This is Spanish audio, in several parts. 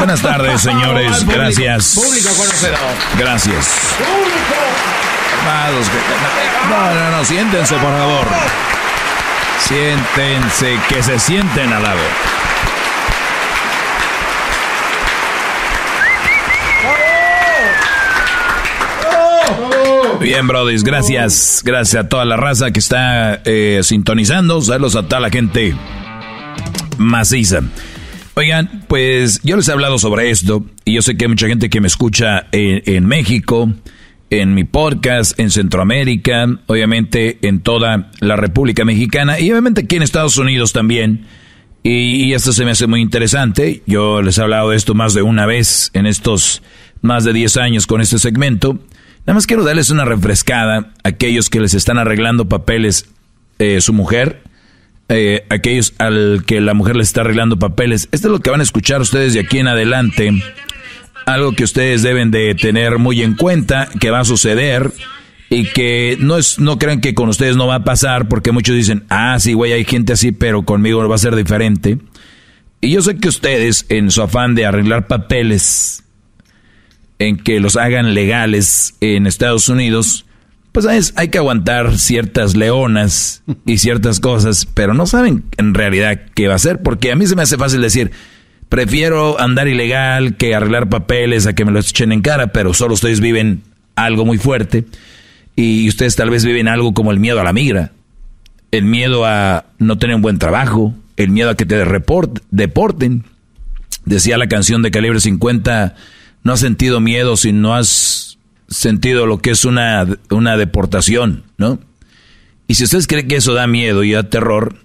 Buenas tardes, señores. Gracias. Público conocedor. Gracias. Público. No, no, no, siéntense, por favor. Siéntense, que se sienten al lado. Bien, brothers, gracias. Gracias a toda la raza que está eh, sintonizando. Saludos a toda la gente maciza. Oigan, pues yo les he hablado sobre esto y yo sé que hay mucha gente que me escucha en, México, en mi podcast, en Centroamérica, obviamente en toda la República Mexicana y obviamente aquí en Estados Unidos también. Y, esto se me hace muy interesante. Yo les he hablado de esto más de una vez en estos más de 10 años con este segmento. Nada más quiero darles una refrescada a aquellos que les están arreglando papeles eh, su mujer eh, aquellos al que la mujer les está arreglando papeles. Esto es lo que van a escuchar ustedes de aquí en adelante. Algo que ustedes deben de tener muy en cuenta que va a suceder y que no es no crean que con ustedes no va a pasar porque muchos dicen, "Ah, sí, güey, hay gente así, pero conmigo va a ser diferente." Y yo sé que ustedes en su afán de arreglar papeles en que los hagan legales en Estados Unidos, pues hay que aguantar ciertas leonas y ciertas cosas, pero no saben en realidad qué va a ser, porque a mí se me hace fácil decir, prefiero andar ilegal que arreglar papeles a que me lo echen en cara, pero solo ustedes viven algo muy fuerte y ustedes tal vez viven algo como el miedo a la migra, el miedo a no tener un buen trabajo, el miedo a que te deporten. Decía la canción de Calibre 50, no has sentido miedo si no has sentido lo que es una, una deportación, ¿no? Y si ustedes creen que eso da miedo y da terror,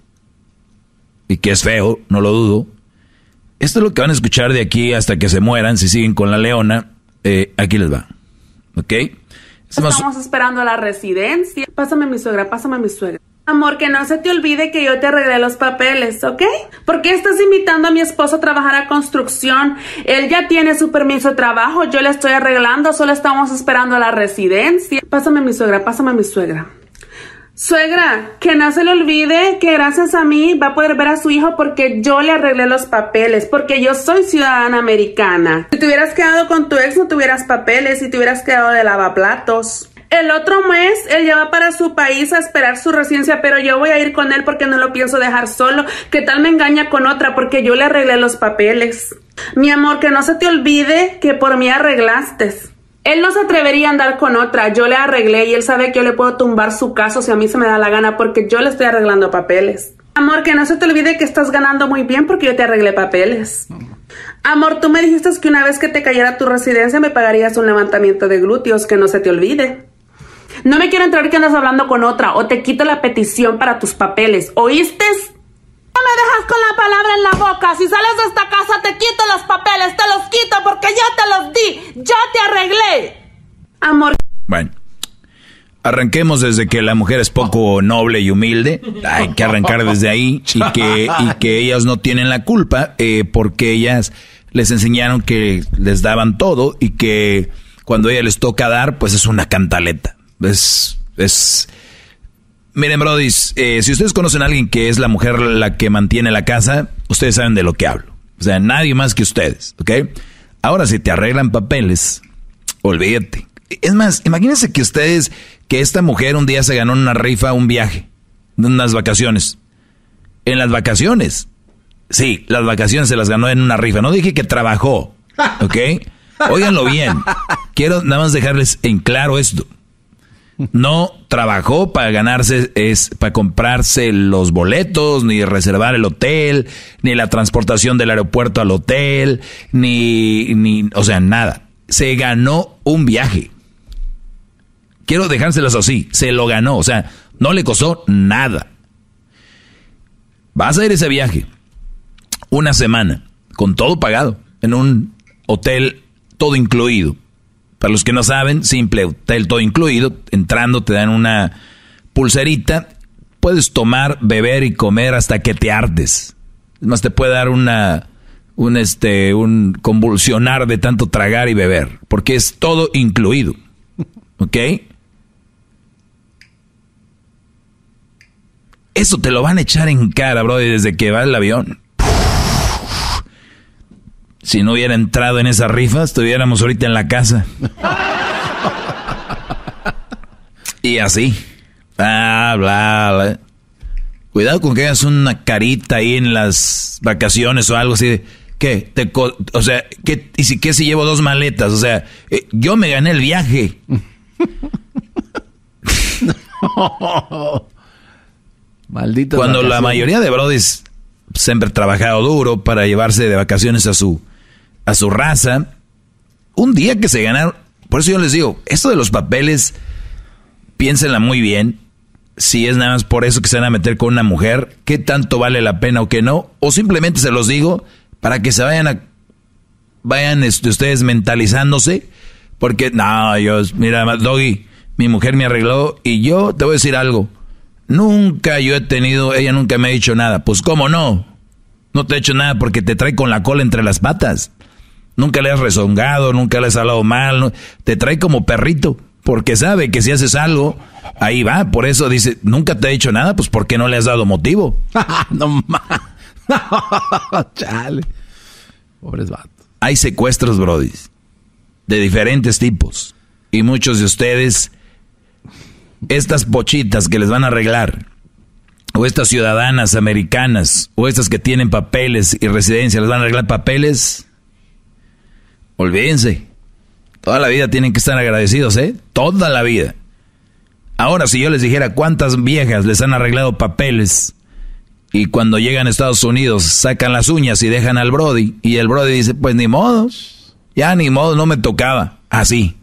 y que es feo, no lo dudo, esto es lo que van a escuchar de aquí hasta que se mueran, si siguen con la leona, eh, aquí les va, ¿ok? Estamos, esperando a la residencia. Pásame mi suegra, pásame mi suegra. Amor, que no se te olvide que yo te arreglé los papeles, ¿ok? ¿Por qué estás invitando a mi esposo a trabajar a construcción? Él ya tiene su permiso de trabajo, yo le estoy arreglando, solo estamos esperando la residencia. Pásame a mi suegra, pásame a mi suegra. Suegra, que no se le olvide que gracias a mí va a poder ver a su hijo porque yo le arreglé los papeles, porque yo soy ciudadana americana. Si te hubieras quedado con tu ex no tuvieras papeles, si te hubieras quedado de lavaplatos. El otro mes él ya va para su país a esperar su residencia, pero yo voy a ir con él porque no lo pienso dejar solo. ¿Qué tal me engaña con otra? Porque yo le arreglé los papeles. Mi amor, que no se te olvide que por mí arreglaste. Él no se atrevería a andar con otra, yo le arreglé y él sabe que yo le puedo tumbar su caso si a mí se me da la gana porque yo le estoy arreglando papeles. Amor, que no se te olvide que estás ganando muy bien porque yo te arreglé papeles. Amor, tú me dijiste que una vez que te cayera tu residencia me pagarías un levantamiento de glúteos, que no se te olvide. No me quiero entrar que andas hablando con otra o te quito la petición para tus papeles. ¿Oíste? No me dejas con la palabra en la boca. Si sales de esta casa te quito los papeles, te los quito porque yo te los di. Yo te arreglé. Amor. Bueno. Arranquemos desde que la mujer es poco noble y humilde. Hay que arrancar desde ahí y que, y que ellas no tienen la culpa eh, porque ellas les enseñaron que les daban todo y que cuando a ella les toca dar, pues es una cantaleta. Es. es Miren, Brody, eh, si ustedes conocen a alguien que es la mujer la que mantiene la casa, ustedes saben de lo que hablo. O sea, nadie más que ustedes, ¿ok? Ahora, si te arreglan papeles, olvídate. Es más, imagínense que ustedes, que esta mujer un día se ganó una rifa, un viaje, unas vacaciones. En las vacaciones. Sí, las vacaciones se las ganó en una rifa. No dije que trabajó, ¿ok? Óiganlo bien. Quiero nada más dejarles en claro esto no trabajó para ganarse, es para comprarse los boletos, ni reservar el hotel, ni la transportación del aeropuerto al hotel, ni, o sea, nada. Se ganó un viaje. Quiero dejárselos así, se lo ganó, o sea, no le costó nada. Vas a ir ese viaje, una semana, con todo pagado, en un hotel todo incluido, para los que no saben, simple, hotel todo incluido. Entrando te dan una pulserita. Puedes tomar, beber y comer hasta que te ardes. Es más, te puede dar una, un, este, un convulsionar de tanto tragar y beber. Porque es todo incluido. ¿Ok? Eso te lo van a echar en cara, bro, desde que va el avión. Si no hubiera entrado en esa rifa, estuviéramos ahorita en la casa. y así. Bla, bla, Cuidado con que hagas una carita ahí en las vacaciones o algo así ¿Qué? o sea, ¿qué, y si, ¿qué si llevo dos maletas? O sea, eh, yo me gané el viaje. Maldito. Cuando la mayoría de brodis siempre ha trabajado duro para llevarse de vacaciones a su a su raza. Un día que se ganaron, por eso yo les digo, esto de los papeles, piénsenla muy bien. Si es nada más por eso que se van a meter con una mujer, qué tanto vale la pena o qué no, o simplemente se los digo para que se vayan a vayan este, ustedes mentalizándose, porque no, yo mira, Doggy, mi mujer me arregló y yo te voy a decir algo. Nunca yo he tenido, ella nunca me ha dicho nada. Pues cómo no? No te ha hecho nada porque te trae con la cola entre las patas. Nunca le has rezongado, nunca le has hablado mal, te trae como perrito, porque sabe que si haces algo, ahí va. Por eso dice, nunca te ha dicho nada, pues porque no le has dado motivo. no, chale. Pobres vatos. Hay secuestros, Brodis de diferentes tipos. Y muchos de ustedes, estas pochitas que les van a arreglar, o estas ciudadanas americanas, o estas que tienen papeles y residencia, les van a arreglar papeles Olvídense. Toda la vida tienen que estar agradecidos, ¿eh? Toda la vida. Ahora, si yo les dijera cuántas viejas les han arreglado papeles y cuando llegan a Estados Unidos sacan las uñas y dejan al Brody y el Brody dice, pues ni modos, ya ni modo, no me tocaba. Así.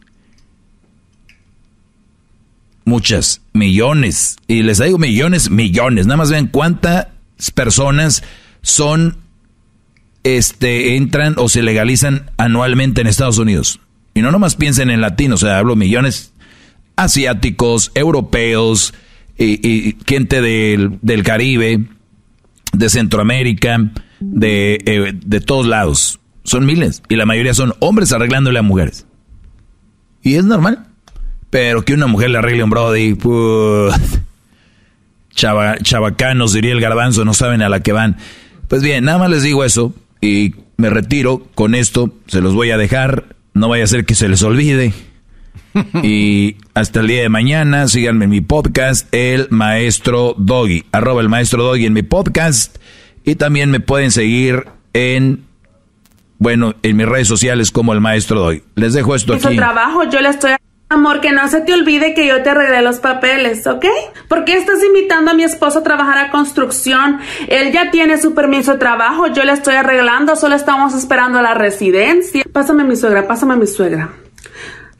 Muchas, millones. Y les digo millones, millones. Nada más vean cuántas personas son este, entran o se legalizan anualmente en Estados Unidos. Y no nomás piensen en latinos, o sea, hablo millones asiáticos, europeos, y, gente del, Caribe, de Centroamérica, eh, de, todos lados. Son miles. Y la mayoría son hombres arreglándole a mujeres. Y es normal. Pero que una mujer le arregle un brody, chava, chavacanos, diría el garbanzo, no saben a la que van. Pues bien, nada más les digo eso y me retiro con esto, se los voy a dejar, no vaya a ser que se les olvide. y hasta el día de mañana, síganme en mi podcast, El Maestro Doggy, arroba el Maestro Doggy en mi podcast. Y también me pueden seguir en, bueno, en mis redes sociales como el Maestro Doggy. Les dejo esto aquí. trabajo, yo le estoy... Amor, que no se te olvide que yo te arreglé los papeles, ¿ok? ¿Por qué estás invitando a mi esposo a trabajar a construcción? Él ya tiene su permiso de trabajo, yo le estoy arreglando, solo estamos esperando la residencia. Pásame a mi suegra, pásame a mi suegra.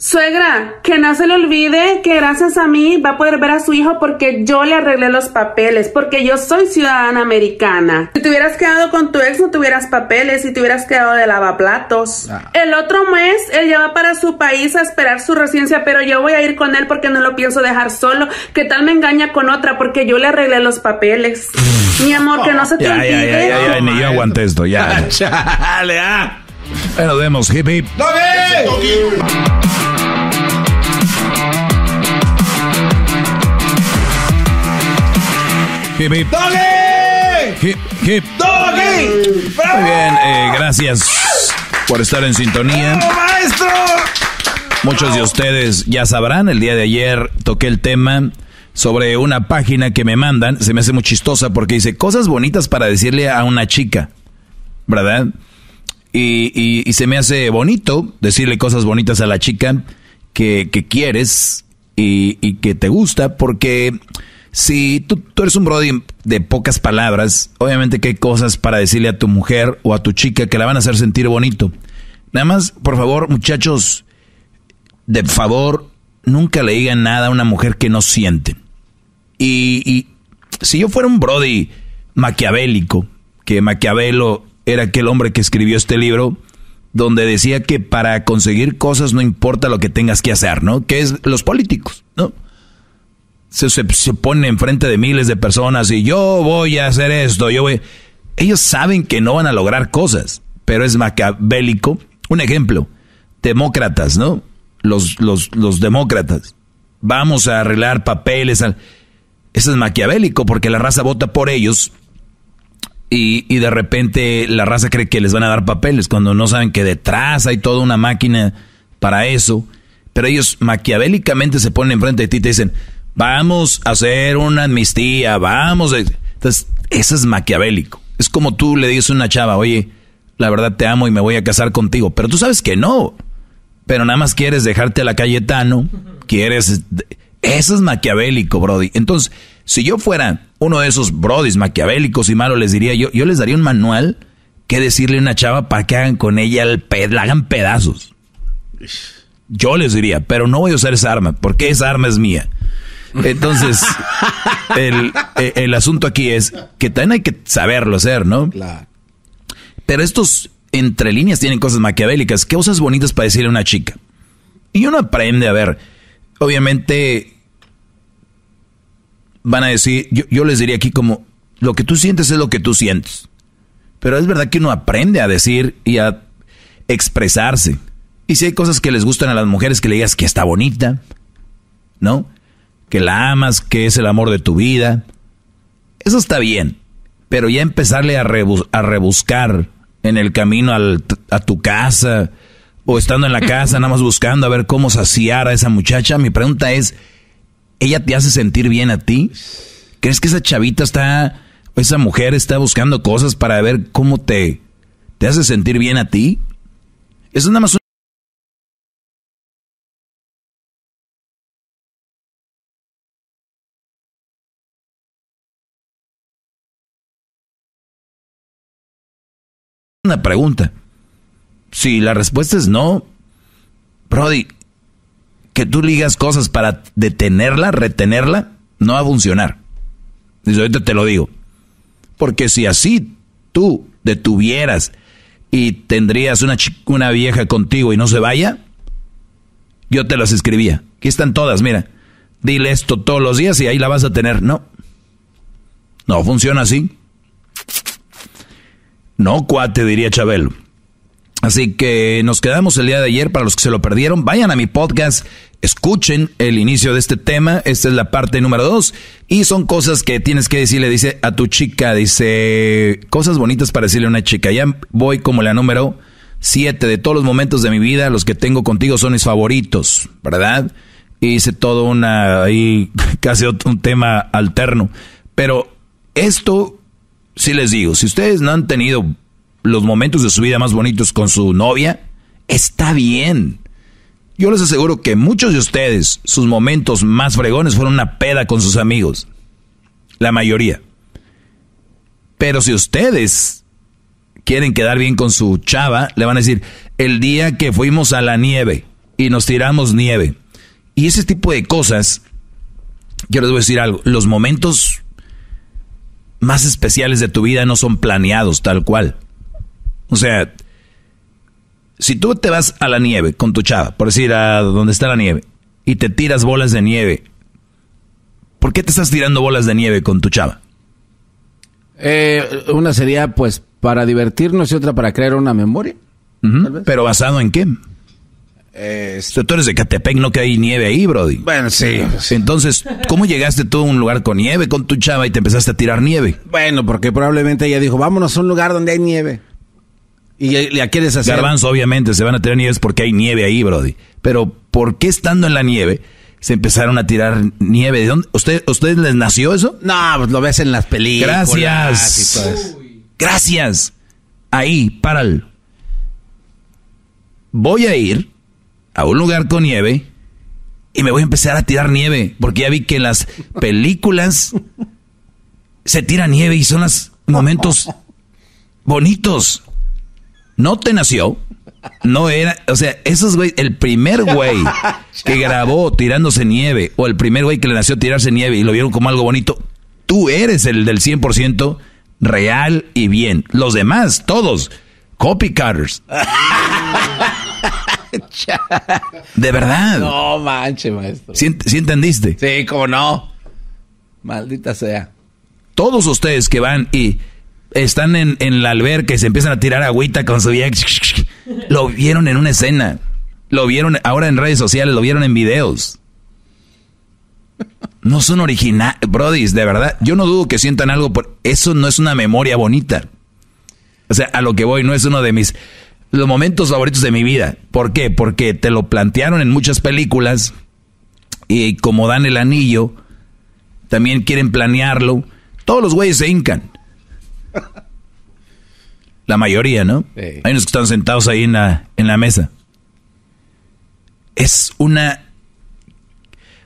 Suegra, que no se le olvide que gracias a mí va a poder ver a su hijo porque yo le arreglé los papeles, porque yo soy ciudadana americana. Si te hubieras quedado con tu ex no tuvieras papeles y si te hubieras quedado de lavaplatos. Ah. El otro mes él ya va para su país a esperar su residencia, pero yo voy a ir con él porque no lo pienso dejar solo. ¿Qué tal me engaña con otra? Porque yo le arreglé los papeles. Mi amor, que no se te olvide. Ya, ya, ya, ya, ni yo aguante esto, ya. Chale, ah. Pero vemos, hip hip. Muy bien, eh, gracias por estar en sintonía. maestro! Muchos de ustedes ya sabrán, el día de ayer toqué el tema sobre una página que me mandan, se me hace muy chistosa porque dice cosas bonitas para decirle a una chica, ¿verdad? Y, se me hace bonito decirle cosas bonitas a la chica que, quieres y que te gusta porque si tú, eres un Brody de pocas palabras, obviamente que hay cosas para decirle a tu mujer o a tu chica que la van a hacer sentir bonito. Nada más, por favor, muchachos, de favor, nunca le digan nada a una mujer que no siente. Y, y si yo fuera un Brody maquiavélico, que Maquiavelo era aquel hombre que escribió este libro, donde decía que para conseguir cosas no importa lo que tengas que hacer, ¿no? Que es los políticos, ¿no? se, se, pone enfrente de miles de personas y yo voy a hacer esto, yo voy... Ellos saben que no van a lograr cosas, pero es maquiavélico. Un ejemplo, demócratas, ¿no? Los, los, demócratas. Vamos a arreglar papeles. Eso es maquiavélico porque la raza vota por ellos y, y, de repente la raza cree que les van a dar papeles cuando no saben que detrás hay toda una máquina para eso. Pero ellos maquiavélicamente se ponen enfrente de ti y te dicen, vamos a hacer una amnistía, vamos. Entonces, eso es maquiavélico. Es como tú le dices a una chava, oye, la verdad te amo y me voy a casar contigo, pero tú sabes que no. Pero nada más quieres dejarte a la Tano, quieres... Eso es maquiavélico, Brody. Entonces, si yo fuera uno de esos Brodis maquiavélicos y malo, les diría yo, yo les daría un manual que decirle a una chava para que hagan con ella, el la hagan pedazos. Yo les diría, pero no voy a usar esa arma, porque esa arma es mía. Entonces, eh, el, asunto aquí es que también hay que saberlo hacer, ¿no? Claro. Pero estos entre líneas tienen cosas maquiavélicas. ¿Qué cosas bonitas para decirle a una chica? Y uno aprende a ver. Obviamente, van a decir, yo, yo les diría aquí como, lo que tú sientes es lo que tú sientes. Pero es verdad que uno aprende a decir y a expresarse. Y si hay cosas que les gustan a las mujeres, que le digas que está bonita, ¿no? que la amas, que es el amor de tu vida. Eso está bien, pero ya empezarle a, a rebuscar en el camino a tu casa o estando en la casa nada más buscando a ver cómo saciar a esa muchacha, mi pregunta es, ¿ella te hace sentir bien a ti? ¿Crees que esa chavita está, esa mujer está buscando cosas para ver cómo te, te hace sentir bien a ti? Eso es nada más una pregunta. Si la respuesta es no, Brody, que tú ligas cosas para detenerla, retenerla, no va a funcionar. Dice, ahorita te lo digo. Porque si así tú detuvieras y tendrías una, una vieja contigo y no se vaya, yo te las escribía. Aquí están todas, mira. Dile esto todos los días y ahí la vas a tener. No. No funciona así. No, cuate, diría Chabelo. Así que nos quedamos el día de ayer. Para los que se lo perdieron, vayan a mi podcast, escuchen el inicio de este tema. Esta es la parte número dos. Y son cosas que tienes que decirle, dice a tu chica, dice cosas bonitas para decirle a una chica. Ya voy como la número siete de todos los momentos de mi vida. Los que tengo contigo son mis favoritos, ¿verdad? Hice todo una, ahí casi un tema alterno. Pero esto si les digo, si ustedes no han tenido los momentos de su vida más bonitos con su novia, está bien. Yo les aseguro que muchos de ustedes, sus momentos más fregones fueron una peda con sus amigos. La mayoría. Pero si ustedes quieren quedar bien con su chava, le van a decir, el día que fuimos a la nieve y nos tiramos nieve. Y ese tipo de cosas, quiero decir algo, los momentos más especiales de tu vida no son planeados tal cual. O sea, si tú te vas a la nieve con tu chava, por decir a donde está la nieve, y te tiras bolas de nieve, ¿por qué te estás tirando bolas de nieve con tu chava? Eh, una sería pues para divertirnos y otra para crear una memoria. Pero basado en qué? Eh, tú eres de Catepec, no que hay nieve ahí, Brody. Bueno, sí. Entonces, ¿cómo llegaste tú a un lugar con nieve, con tu chava y te empezaste a tirar nieve? Bueno, porque probablemente ella dijo, vámonos a un lugar donde hay nieve. Y le quieres hacer. Garbanzo, obviamente, se van a tirar nieves porque hay nieve ahí, Brody. Pero, ¿por qué estando en la nieve? se empezaron a tirar nieve. ¿De ¿Usted, ¿Ustedes les nació eso? No, pues lo ves en las películas. Gracias. Gracias. Ahí, el. Voy a ir a un lugar con nieve y me voy a empezar a tirar nieve, porque ya vi que en las películas se tira nieve y son los momentos bonitos. No te nació, no era, o sea, esos güey, el primer güey que grabó tirándose nieve, o el primer güey que le nació tirarse nieve y lo vieron como algo bonito, tú eres el del 100% real y bien. Los demás, todos, copycatters. de verdad. No manche, maestro. ¿Sí, entendiste? Sí, cómo no. Maldita sea. Todos ustedes que van y están en, en la alberca y se empiezan a tirar agüita con su vieja, lo vieron en una escena. Lo vieron ahora en redes sociales, lo vieron en videos. No son originales, Brody, de verdad. Yo no dudo que sientan algo por... Eso no es una memoria bonita. O sea, a lo que voy no es uno de mis los momentos favoritos de mi vida. ¿Por qué? Porque te lo plantearon en muchas películas y como dan el anillo, también quieren planearlo. Todos los güeyes se hincan. La mayoría, ¿no? Hay unos que están sentados ahí en la, mesa. Es una,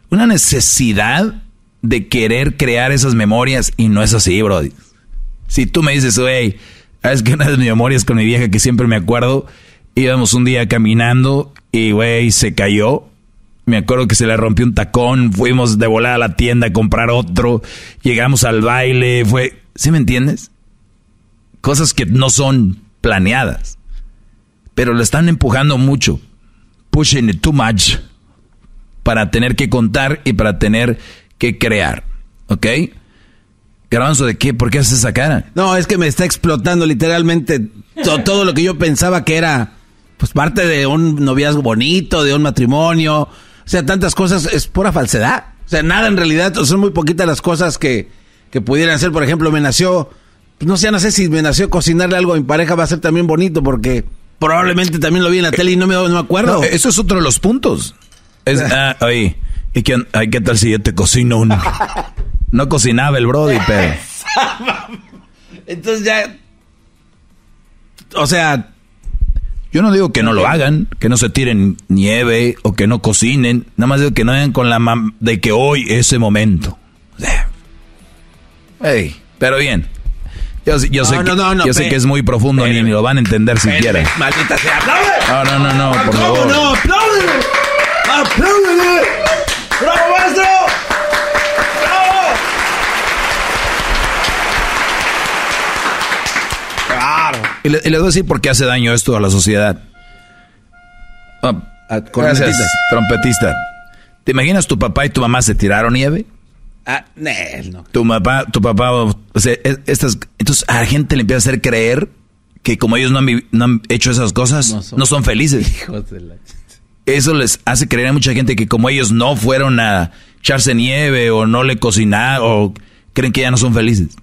una necesidad de querer crear esas memorias y no es así, bro. Si tú me dices, güey, Ah, es que una de mis memorias con mi vieja que siempre me acuerdo, íbamos un día caminando y, güey, se cayó. Me acuerdo que se le rompió un tacón, fuimos de volar a la tienda a comprar otro, llegamos al baile, fue... ¿Sí me entiendes? Cosas que no son planeadas, pero lo están empujando mucho, pushing it too much, para tener que contar y para tener que crear, ¿ok? Garbanzo, ¿de qué? ¿Por qué haces esa cara? No, es que me está explotando literalmente todo lo que yo pensaba que era pues parte de un noviazgo bonito, de un matrimonio. O sea, tantas cosas es pura falsedad. O sea, nada en realidad, son muy poquitas las cosas que, que pudieran ser. Por ejemplo, me nació, pues, no sé, no sé si me nació cocinarle algo a mi pareja va a ser también bonito porque probablemente también lo vi en la tele y no me, me acuerdo. eso es otro de los puntos. Es, ah, ahí. ¿Y qué, ¿hay qué tal si yo te cocino un... No cocinaba el Brody, pero. Entonces ya. O sea, yo no digo que no lo hagan, que no se tiren nieve o que no cocinen. Nada más digo que no hagan con la mam de que hoy ese momento. Ey, pero bien. Yo, sé, que, es muy profundo y ni lo van a entender quieren. Maldita sea. No, no, no, no, por favor. Y les, le voy a decir por qué hace daño esto a la sociedad. Ah, gracias, trompetista. ¿Te imaginas tu papá y tu mamá se tiraron nieve? Ah, no, Tu papá, tu papá, e, estas, entonces a la gente le empieza a hacer creer que como ellos no han, hecho esas cosas, no son, felices. Eso les hace creer a mucha gente que como ellos no fueron a echarse nieve o no le cocinaron, o creen que ya no son felices.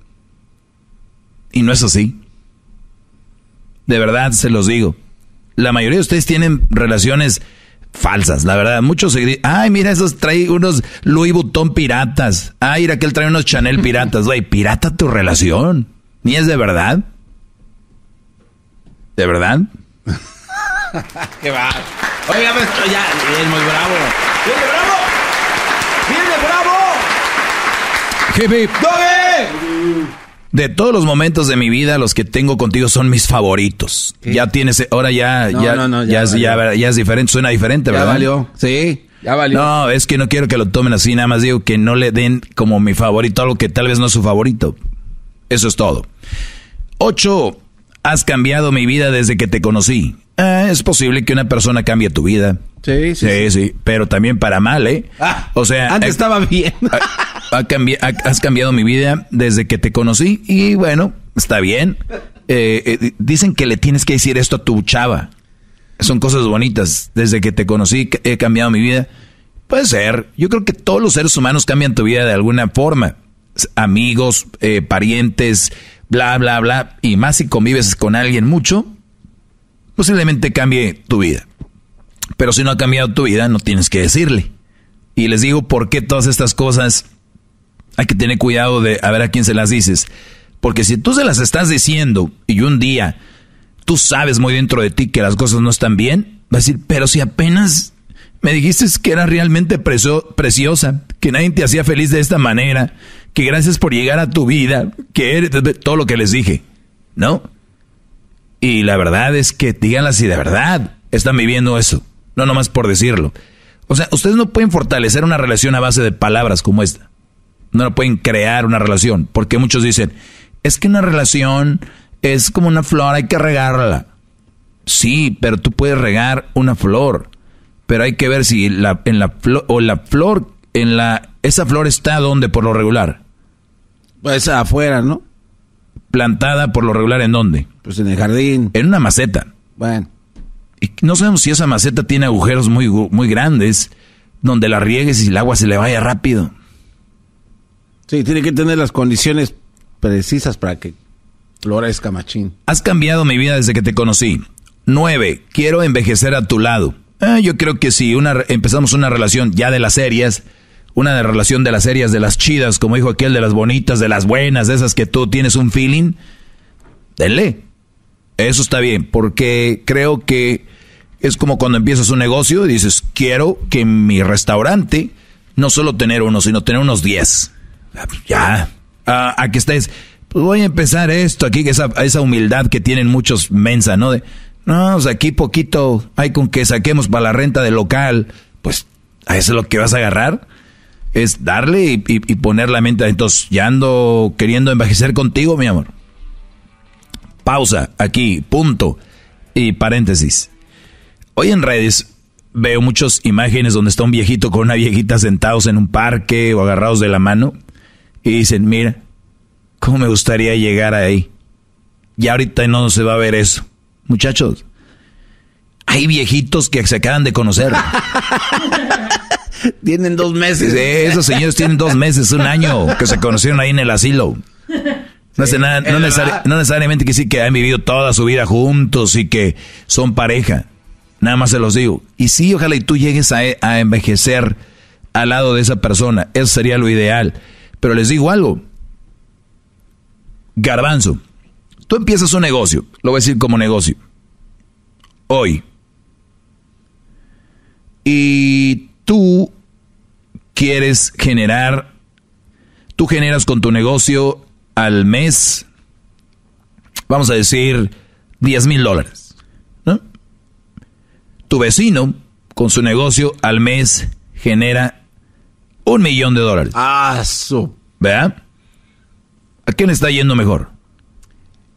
Y no es así de verdad se los digo. La mayoría de ustedes tienen relaciones falsas, la verdad. Muchos se ay, mira, esos trae unos Louis Vuitton piratas. Ay, mira, él trae unos Chanel piratas. Güey, pirata tu relación. Ni es de verdad. ¿De verdad? Qué va. Oiga, ya, es muy bravo. ¡Viene bravo! ¡Viene bravo! ¡Hip, de todos los momentos de mi vida, los que tengo contigo son mis favoritos. Ya tienes, ahora ya, ya, ya, ya, es, diferente, suena diferente, ¿verdad? Ya valió, sí. Ya valió. No, es que no quiero que lo tomen así, nada más digo que no le den como mi favorito algo que tal vez no es su favorito. Eso es todo. Ocho, has cambiado mi vida desde que te conocí. Eh, es posible que una persona cambie tu vida. Sí sí, Pero también para mal, ¿eh? Ah, o sea. Antes eh, estaba bien. has cambiado mi vida desde que te conocí y bueno, está bien. Eh, eh, dicen que le tienes que decir esto a tu chava. Son cosas bonitas. Desde que te conocí he cambiado mi vida. Puede ser. Yo creo que todos los seres humanos cambian tu vida de alguna forma. Amigos, parientes, bla, bla, bla. Y más si convives con alguien mucho, posiblemente cambie tu vida. Pero si no ha cambiado tu vida, no tienes que decirle. Y les digo por qué todas estas cosas hay que tener cuidado de a ver a quién se las dices. Porque si tú se las estás diciendo y un día tú sabes muy dentro de ti que las cosas no están bien, vas a decir, pero si apenas me dijiste que era realmente preciosa, que nadie te hacía feliz de esta manera, que gracias por llegar a tu vida, que eres todo lo que les dije, ¿no? Y la verdad es que díganlas si de verdad están viviendo eso no nomás por decirlo. O sea, ustedes no pueden fortalecer una relación a base de palabras como esta. No lo pueden crear una relación, porque muchos dicen, es que una relación es como una flor, hay que regarla. Sí, pero tú puedes regar una flor, pero hay que ver si la, en la flor, o la flor, en la, esa flor está donde por lo regular. Pues afuera, ¿no? Plantada por lo regular en dónde? Pues en el jardín. En una maceta. Bueno. Y no sabemos si esa maceta tiene agujeros muy, muy grandes donde la riegues y el agua se le vaya rápido. Sí, tiene que tener las condiciones precisas para que florezca machín. Has cambiado mi vida desde que te conocí. Nueve, Quiero envejecer a tu lado. Eh, yo creo que si una, empezamos una relación ya de las serias una de relación de las serias de las chidas, como dijo aquel, de las bonitas, de las buenas, de esas que tú tienes un feeling, denle. Eso está bien, porque creo que es como cuando empiezas un negocio y dices, quiero que mi restaurante, no solo tener uno, sino tener unos 10. Ya, ah, aquí estés Pues voy a empezar esto, aquí, esa, esa humildad que tienen muchos mensa, ¿no? De, no, o sea, aquí poquito hay con que saquemos para la renta del local. Pues a eso es lo que vas a agarrar. Es darle y, poner la mente. Entonces, ya ando queriendo envejecer contigo, mi amor. Pausa, aquí, punto. Y paréntesis. Hoy en redes veo muchas imágenes donde está un viejito con una viejita sentados en un parque o agarrados de la mano y dicen, mira, ¿cómo me gustaría llegar ahí? Y ahorita no se va a ver eso. Muchachos, hay viejitos que se acaban de conocer. tienen dos meses. esos señores tienen dos meses, un año que se conocieron ahí en el asilo. No, necesariamente que sí que han vivido toda su vida juntos y que son pareja. Nada más se los digo. Y sí, ojalá y tú llegues a, a envejecer al lado de esa persona. Eso sería lo ideal. Pero les digo algo. Garbanzo, tú empiezas un negocio. Lo voy a decir como negocio. Hoy. Y tú quieres generar, tú generas con tu negocio al mes, vamos a decir, 10 mil dólares. ¿no? Tu vecino, con su negocio, al mes genera un millón de dólares. Ah, su. ¿A quién está yendo mejor?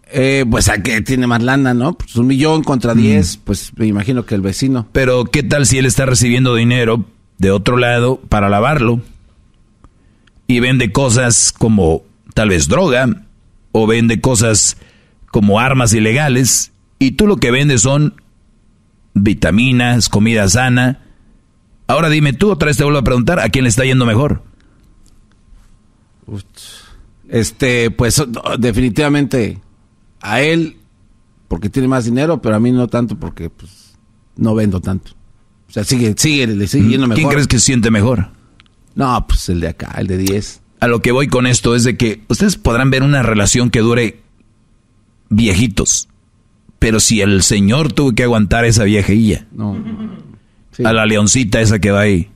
Eh, pues a que tiene más lana, ¿no? Pues un millón contra 10, mm. pues me imagino que el vecino. Pero ¿qué tal si él está recibiendo dinero de otro lado para lavarlo? Y vende cosas como tal vez droga, o vende cosas como armas ilegales, y tú lo que vendes son vitaminas, comida sana. Ahora dime tú, otra vez te vuelvo a preguntar, ¿a quién le está yendo mejor? Este, pues definitivamente a él, porque tiene más dinero, pero a mí no tanto porque pues, no vendo tanto. O sea, sigue, sigue, le sigue mm, yendo mejor. ¿Quién crees que siente mejor? No, pues el de acá, el de 10 a lo que voy con esto es de que ustedes podrán ver una relación que dure viejitos, pero si el señor tuvo que aguantar esa viejilla, a la leoncita esa que va ahí,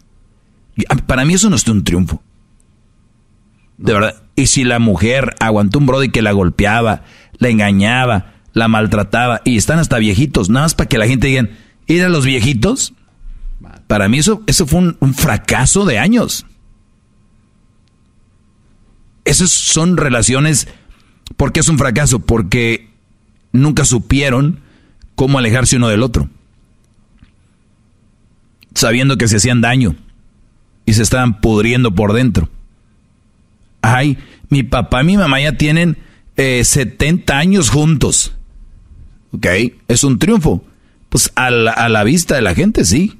ah, para mí eso no es un triunfo. De verdad. Y si la mujer aguantó un brody que la golpeaba, la engañaba, la maltrataba, y están hasta viejitos, nada más para que la gente diga, ir a los viejitos, para mí eso, eso fue un fracaso de años esas son relaciones. porque es un fracaso? Porque nunca supieron cómo alejarse uno del otro. Sabiendo que se hacían daño y se estaban pudriendo por dentro. Ay, mi papá y mi mamá ya tienen 70 eh, años juntos. ¿Ok? Es un triunfo. Pues a la, a la vista de la gente, sí.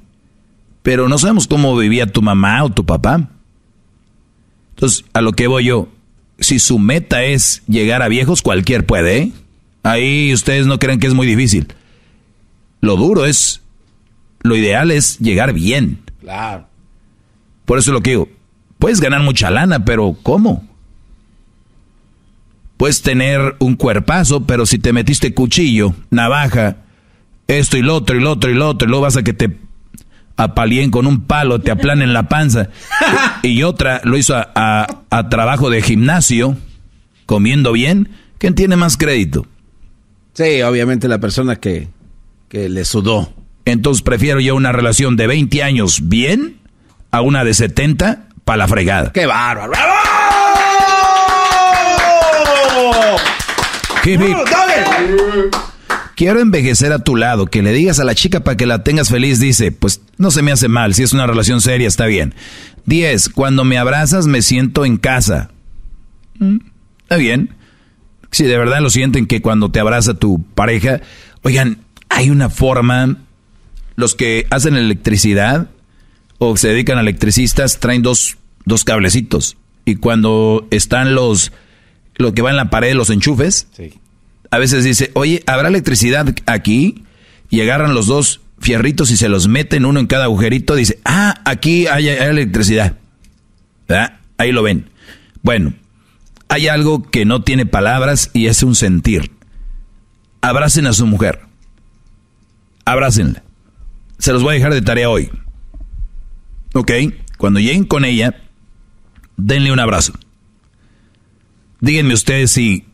Pero no sabemos cómo vivía tu mamá o tu papá. Entonces, a lo que voy yo, si su meta es llegar a viejos, cualquier puede, ¿eh? Ahí ustedes no creen que es muy difícil. Lo duro es, lo ideal es llegar bien. Claro. Por eso es lo que digo, puedes ganar mucha lana, pero ¿cómo? Puedes tener un cuerpazo, pero si te metiste cuchillo, navaja, esto y lo otro y lo otro y lo otro, y luego vas a que te palien con un palo, te aplanen la panza. Y otra lo hizo a, trabajo de gimnasio, comiendo bien. ¿Quién tiene más crédito? Sí, obviamente la persona que, que le sudó. Entonces prefiero yo una relación de 20 años bien a una de 70 para la fregada. ¡Qué bárbaro! qué Quiero envejecer a tu lado, que le digas a la chica para que la tengas feliz, dice, pues no se me hace mal, si es una relación seria está bien. diez Cuando me abrazas me siento en casa. Mm, está bien. Si de verdad lo sienten que cuando te abraza tu pareja, oigan, hay una forma, los que hacen electricidad o se dedican a electricistas traen dos, dos cablecitos y cuando están los, lo que va en la pared, los enchufes, a veces dice, oye, ¿habrá electricidad aquí? Y agarran los dos fierritos y se los meten uno en cada agujerito. Dice, ah, aquí hay, electricidad. Ahí lo ven. Bueno, hay algo que no tiene palabras y es un sentir. Abracen a su mujer. Abrácenla. Se los voy a dejar de tarea hoy. ¿Ok? Cuando lleguen con ella, denle un abrazo. Díganme ustedes si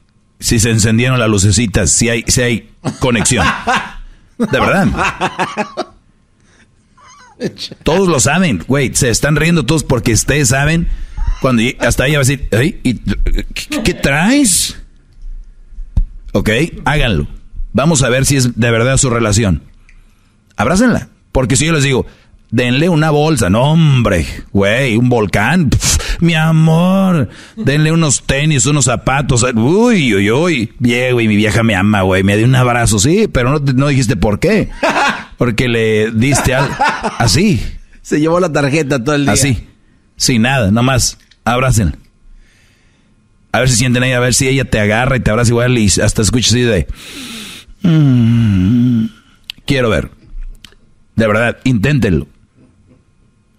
si se encendieron las lucecitas, si hay, si hay conexión. De verdad. Todos lo saben, güey. Se están riendo todos porque ustedes saben. Cuando hasta ella va a decir, ¿qué, traes? Ok, háganlo. Vamos a ver si es de verdad su relación. Abrácenla. Porque si yo les digo, denle una bolsa. No, hombre, güey, un volcán. mi amor, denle unos tenis, unos zapatos. Uy, uy, uy. Bien, güey, mi vieja me ama, güey. Me dio un abrazo, sí, pero no, no dijiste por qué. Porque le diste algo así. Se llevó la tarjeta todo el día. Así, sin nada, nomás. Abracen. A ver si sienten ahí, a ver si ella te agarra y te abraza igual y hasta escuchas así de... Mm, quiero ver. De verdad, inténtenlo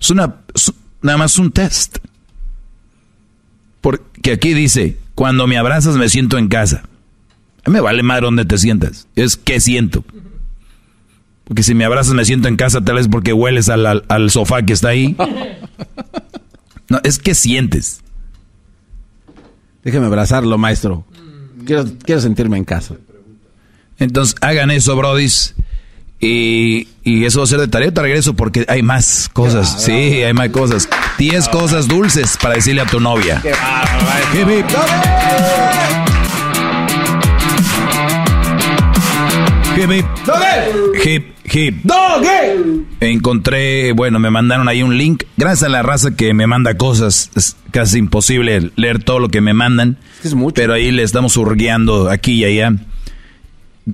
es una, nada más un test. Porque aquí dice, cuando me abrazas me siento en casa. A mí me vale madre donde te sientas. Es qué siento. Porque si me abrazas me siento en casa, tal vez porque hueles al, sofá que está ahí. No, es que sientes. Déjeme abrazarlo, maestro. Quiero, quiero sentirme en casa. Entonces, hagan eso, brodis. Y, y, eso va a ser de tarea. Te regreso porque hay más cosas. sí, hay más cosas. 10 ah, cosas dulces para decirle a tu novia. Qué Hip hip. Hip hip. Encontré, bueno, me mandaron ahí un link. Gracias a la raza que me manda cosas. Es casi imposible leer todo lo que me mandan. Es mucho. Pero ahí le estamos hurgueando aquí y allá.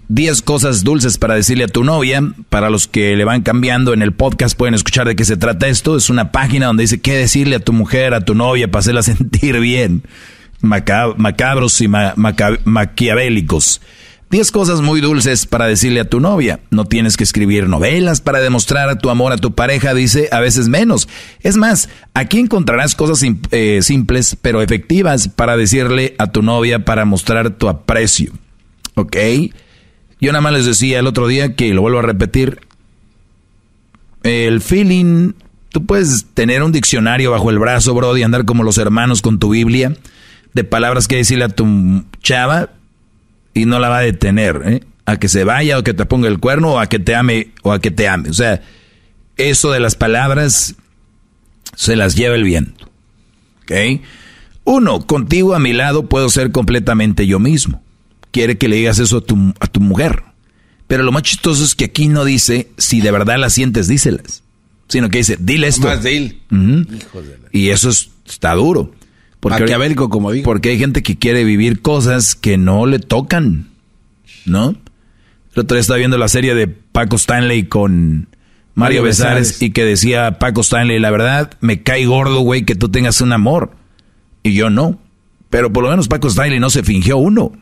10 cosas dulces para decirle a tu novia. Para los que le van cambiando en el podcast pueden escuchar de qué se trata esto. Es una página donde dice qué decirle a tu mujer, a tu novia, para hacerla sentir bien. macabros y maquiavélicos. 10 cosas muy dulces para decirle a tu novia. No tienes que escribir novelas para demostrar tu amor a tu pareja, dice, a veces menos. Es más, aquí encontrarás cosas eh, simples pero efectivas para decirle a tu novia, para mostrar tu aprecio. ¿Ok? Yo nada más les decía el otro día que lo vuelvo a repetir. El feeling, tú puedes tener un diccionario bajo el brazo, bro, y andar como los hermanos con tu Biblia de palabras que decirle a tu chava y no la va a detener, ¿eh? A que se vaya o que te ponga el cuerno o a que te ame o a que te ame. O sea, eso de las palabras se las lleva el viento. ¿Ok? Uno, contigo a mi lado puedo ser completamente yo mismo quiere que le digas eso a tu, a tu mujer. Pero lo más chistoso es que aquí no dice, si de verdad la sientes, díselas. Sino que dice, dile esto. Y eso está duro. Porque, como digo. Porque hay gente que quiere vivir cosas que no le tocan, ¿no? El otro día estaba viendo la serie de Paco Stanley con Mario, Besares y que decía Paco Stanley, la verdad, me cae gordo, güey, que tú tengas un amor. Y yo no. Pero por lo menos Paco Stanley no se fingió uno.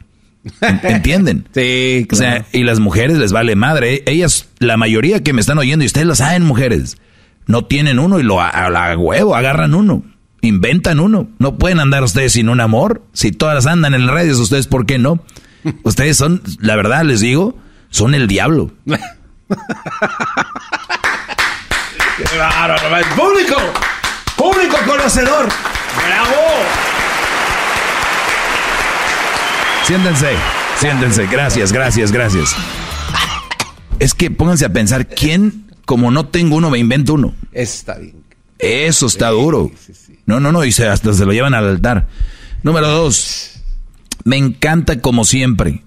¿Entienden? sí, O sea, y las mujeres les vale madre. Ellas, la mayoría que me están oyendo, y ustedes lo saben, mujeres, no tienen uno y lo a, la huevo, agarran uno, inventan uno. No pueden andar ustedes sin un amor. Si todas andan en las redes, ustedes, ¿por qué no? ustedes son, la verdad les digo, son el diablo. ¡Qué ¡Público! ¡Público conocedor! ¡Bravo! Siéntense, siéntense. Gracias, gracias, gracias. Es que pónganse a pensar, ¿quién, como no tengo uno, me invento uno? Está bien. Eso está duro. No, no, no, y hasta se lo llevan al altar. Número dos, me encanta como siempre.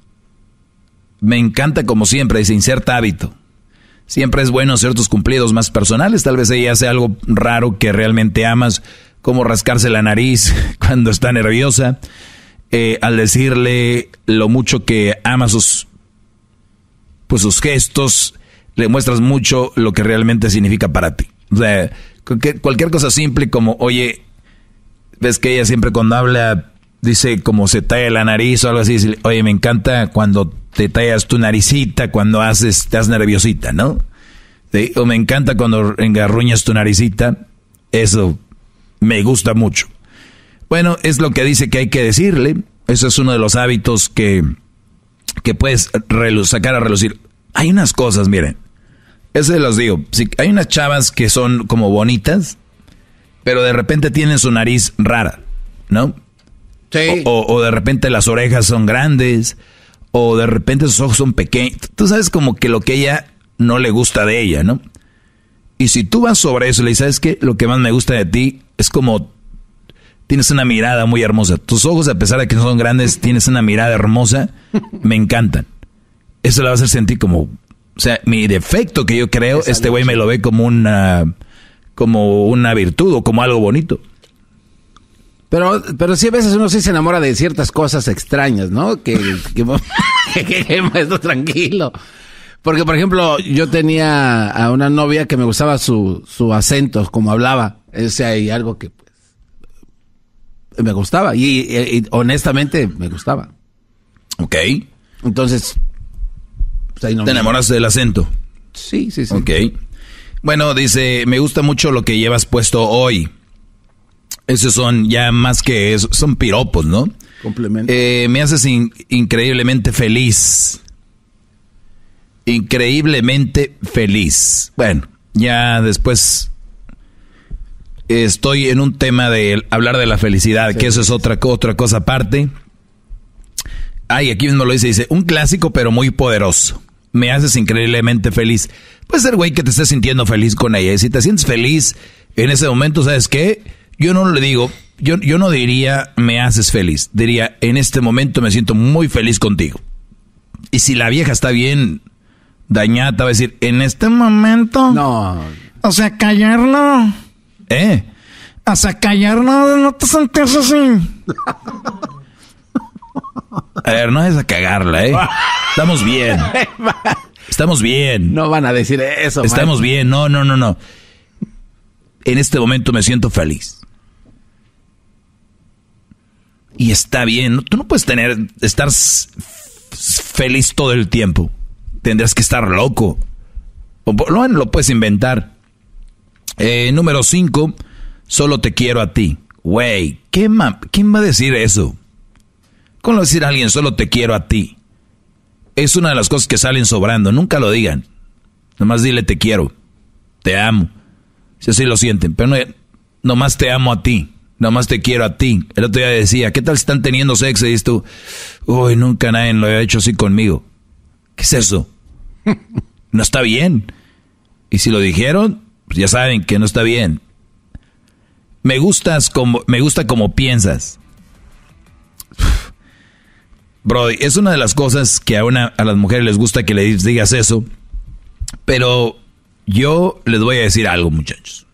Me encanta como siempre, dice, inserta hábito. Siempre es bueno hacer tus cumplidos más personales. Tal vez ella hace algo raro que realmente amas, como rascarse la nariz cuando está nerviosa. Eh, al decirle lo mucho que ama sus, pues sus gestos, le muestras mucho lo que realmente significa para ti. O sea, cualquier, cosa simple como, oye, ves que ella siempre cuando habla dice como se talla la nariz o algo así, oye, me encanta cuando te tallas tu naricita, cuando haces, estás nerviosita, ¿no? O me encanta cuando engarruñas tu naricita, eso me gusta mucho. Bueno, es lo que dice que hay que decirle. Eso es uno de los hábitos que, que puedes sacar a relucir. Hay unas cosas, miren. Ese las los digo. hay unas chavas que son como bonitas, pero de repente tienen su nariz rara, ¿no? Sí. O, de repente las orejas son grandes, o de repente sus ojos son pequeños. Tú sabes como que lo que ella no le gusta de ella, ¿no? Y si tú vas sobre eso y le dices, ¿sabes qué? Lo que más me gusta de ti es como Tienes una mirada muy hermosa. Tus ojos, a pesar de que no son grandes, tienes una mirada hermosa. Me encantan. Eso la va a hacer sentir como... O sea, mi defecto que yo creo, este güey me lo ve como una, como una virtud o como algo bonito. Pero, pero sí a veces uno sí se enamora de ciertas cosas extrañas, ¿no? Que, que, que, tranquilo. Porque, por ejemplo, yo tenía a una novia que me gustaba su, su acento, como hablaba. Ese hay algo que me gustaba. Y, honestamente me gustaba. Ok. Entonces. Pues, ¿Te enamoraste del acento? Sí, sí, sí. Ok. Bueno, dice, me gusta mucho lo que llevas puesto hoy. Esos son ya más que eso, son piropos, ¿no? Complemento. Eh, me haces increíblemente feliz. Increíblemente feliz. Bueno, ya después estoy en un tema de hablar de la felicidad, que eso es otra, otra cosa aparte. Ay, aquí mismo lo dice, dice, un clásico pero muy poderoso. Me haces increíblemente feliz. Puede ser, güey, que te estés sintiendo feliz con ella. Y si te sientes feliz en ese momento, ¿sabes qué? Yo no le digo, yo, yo no diría, me haces feliz. Diría, en este momento me siento muy feliz contigo. Y si la vieja está bien dañada, va a decir, en este momento... No. O sea, callarlo. ¿Eh? Hasta callar, no, no te sentías así. A ver, no es a cagarla, ¿eh? Estamos bien. Estamos bien. No van a decir eso. Estamos bien, no, no, no, no. En este momento me siento feliz. Y está bien, tú no puedes tener, estar feliz todo el tiempo. Tendrás que estar loco. lo puedes inventar. Eh, número 5, solo te quiero a ti. Güey, ¿quién va a decir eso? ¿Cómo decir a alguien solo te quiero a ti? Es una de las cosas que salen sobrando, nunca lo digan. Nomás dile te quiero, te amo. Si así lo sienten, pero no, nomás te amo a ti, nomás te quiero a ti. El otro día decía, ¿qué tal si están teniendo sexo? Y dices tú, uy, nunca nadie lo había hecho así conmigo. ¿Qué es eso? No está bien. Y si lo dijeron, pues ya saben que no está bien. Me gustas como, me gusta como piensas. Brody, es una de las cosas que a, a las mujeres les gusta que le digas eso. Pero yo les voy a decir algo, muchachos.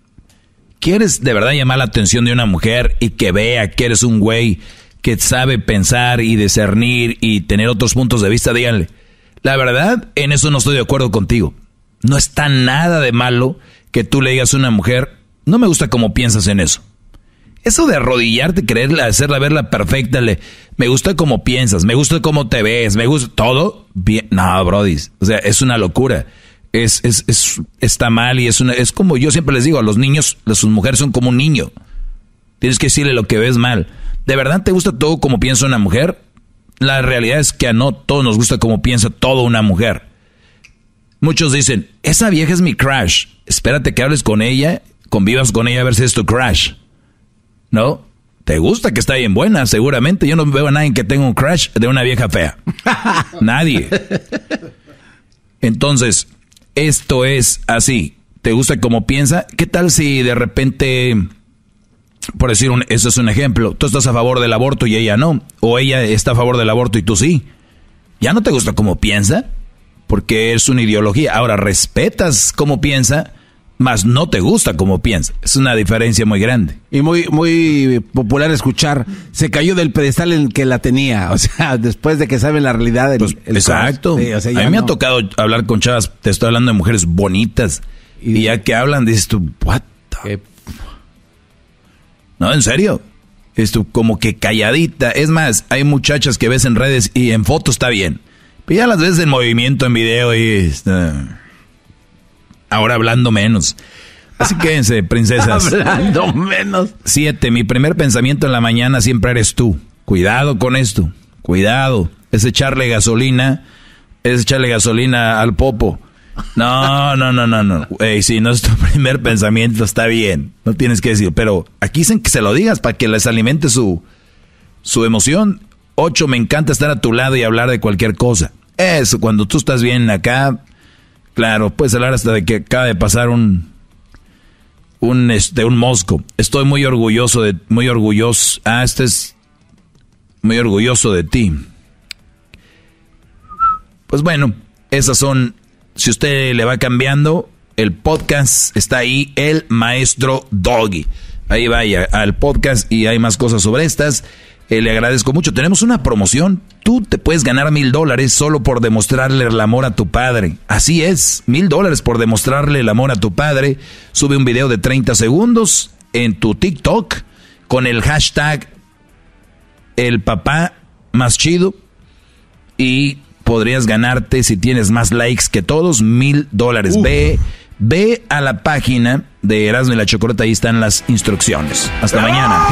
¿Quieres de verdad llamar la atención de una mujer y que vea que eres un güey que sabe pensar y discernir y tener otros puntos de vista? Díganle, la verdad, en eso no estoy de acuerdo contigo. No está nada de malo que tú le digas a una mujer, no me gusta cómo piensas en eso. Eso de arrodillarte, creerla, hacerla verla perfecta, le, me gusta cómo piensas, me gusta cómo te ves, me gusta todo. Bien, no, Brody, o sea, es una locura. Es, está mal y es una, es como yo siempre les digo, a los niños, las sus mujeres son como un niño. Tienes que decirle lo que ves mal. ¿De verdad te gusta todo como piensa una mujer? La realidad es que a no todos nos gusta como piensa toda una mujer. Muchos dicen, esa vieja es mi crush. Espérate que hables con ella, convivas con ella a ver si es tu crush. ¿No? Te gusta que está bien buena, seguramente. Yo no veo a nadie que tenga un crush de una vieja fea. nadie. Entonces, esto es así. ¿Te gusta cómo piensa? ¿Qué tal si de repente, por decir, un, eso es un ejemplo, tú estás a favor del aborto y ella no? ¿O ella está a favor del aborto y tú sí? ¿Ya no te gusta cómo piensa? porque es una ideología. Ahora, respetas cómo piensa, más no te gusta cómo piensa. Es una diferencia muy grande. Y muy, muy popular escuchar, se cayó del pedestal en el que la tenía. O sea, después de que saben la realidad. de pues, exacto. a mí me ha tocado hablar con chavas, te estoy hablando de mujeres bonitas. Y, ya que hablan, dices tú, what No, en serio. Esto como que calladita. Es más, hay muchachas que ves en redes y en fotos está bien pues ya las ves en movimiento, en video y... Este, ahora hablando menos. Así quédense, princesas. hablando menos. Siete, mi primer pensamiento en la mañana siempre eres tú. Cuidado con esto. Cuidado. Es echarle gasolina. Es echarle gasolina al popo. No, no, no, no, no. si no es tu primer pensamiento, está bien. No tienes que decirlo. Pero aquí dicen que se lo digas para que les alimente su, su emoción. Ocho, me encanta estar a tu lado y hablar de cualquier cosa. Eso, cuando tú estás bien acá, claro, puedes hablar hasta de que acaba de pasar un un este, un mosco. Estoy muy orgulloso de muy orgulloso. Ah, este es muy orgulloso de ti. Pues bueno, esas son si usted le va cambiando el podcast está ahí el maestro Doggy. Ahí vaya al podcast y hay más cosas sobre estas. Eh, le agradezco mucho. Tenemos una promoción. Tú te puedes ganar mil dólares solo por demostrarle el amor a tu padre. Así es, mil dólares por demostrarle el amor a tu padre. Sube un video de 30 segundos en tu TikTok con el hashtag el papá más chido y podrías ganarte si tienes más likes que todos mil dólares. Ve, ve a la página de Erasmo y la Chocolata, ahí están las instrucciones. Hasta mañana.